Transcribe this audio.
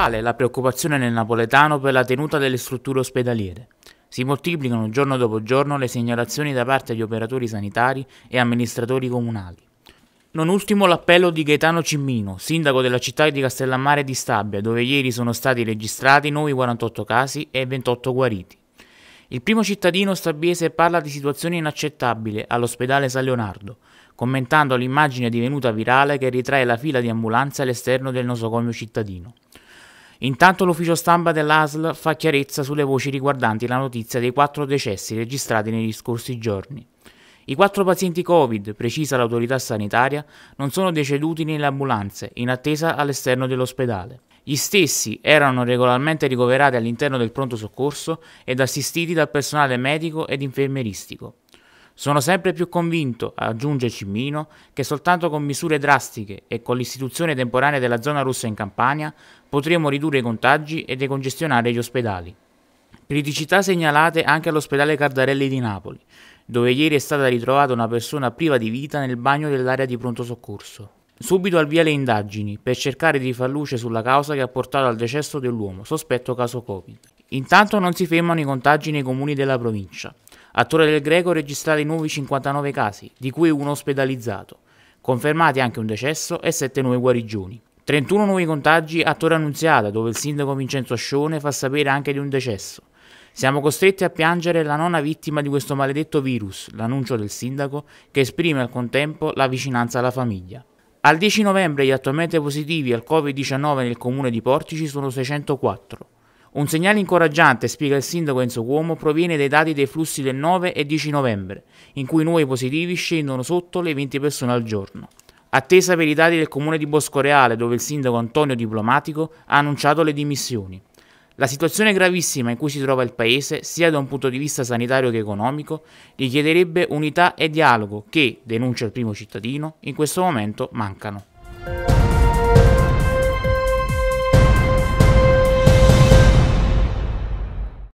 Sale la preoccupazione nel napoletano per la tenuta delle strutture ospedaliere. Si moltiplicano giorno dopo giorno le segnalazioni da parte di operatori sanitari e amministratori comunali. Non ultimo l'appello di Gaetano Cimmino, sindaco della città di Castellammare di Stabia, dove ieri sono stati registrati nuovi 48 casi e 28 guariti. Il primo cittadino stabiese parla di situazione inaccettabile all'ospedale San Leonardo, commentando l'immagine divenuta virale che ritrae la fila di ambulanze all'esterno del nosocomio cittadino. Intanto l'ufficio stampa dell'ASL fa chiarezza sulle voci riguardanti la notizia dei quattro decessi registrati negli scorsi giorni. I quattro pazienti Covid, precisa l'autorità sanitaria, non sono deceduti nelle ambulanze, in attesa all'esterno dell'ospedale. Gli stessi erano regolarmente ricoverati all'interno del pronto soccorso ed assistiti dal personale medico ed infermeristico. Sono sempre più convinto, aggiunge Cimino, che soltanto con misure drastiche e con l'istituzione temporanea della zona russa in Campania potremo ridurre i contagi e decongestionare gli ospedali. Criticità segnalate anche all'ospedale Cardarelli di Napoli, dove ieri è stata ritrovata una persona priva di vita nel bagno dell'area di pronto soccorso. Subito al via le indagini per cercare di far luce sulla causa che ha portato al decesso dell'uomo, sospetto caso Covid. Intanto non si fermano i contagi nei comuni della provincia. A Torre del Greco registrati nuovi 59 casi, di cui uno ospedalizzato. Confermati anche un decesso e 7 nuove guarigioni. 31 nuovi contagi a Torre Annunziata, dove il sindaco Vincenzo Scione fa sapere anche di un decesso. Siamo costretti a piangere la nona vittima di questo maledetto virus, l'annuncio del sindaco, che esprime al contempo la vicinanza alla famiglia. Al 10 novembre gli attualmente positivi al Covid-19 nel comune di Portici sono 604. Un segnale incoraggiante, spiega il sindaco Enzo Cuomo, proviene dai dati dei flussi del 9 e 10 novembre, in cui i nuovi positivi scendono sotto le 20 persone al giorno. Attesa per i dati del comune di Boscoreale, dove il sindaco Antonio Diplomatico ha annunciato le dimissioni. La situazione gravissima in cui si trova il paese, sia da un punto di vista sanitario che economico, richiederebbe unità e dialogo che, denuncia il primo cittadino, in questo momento mancano.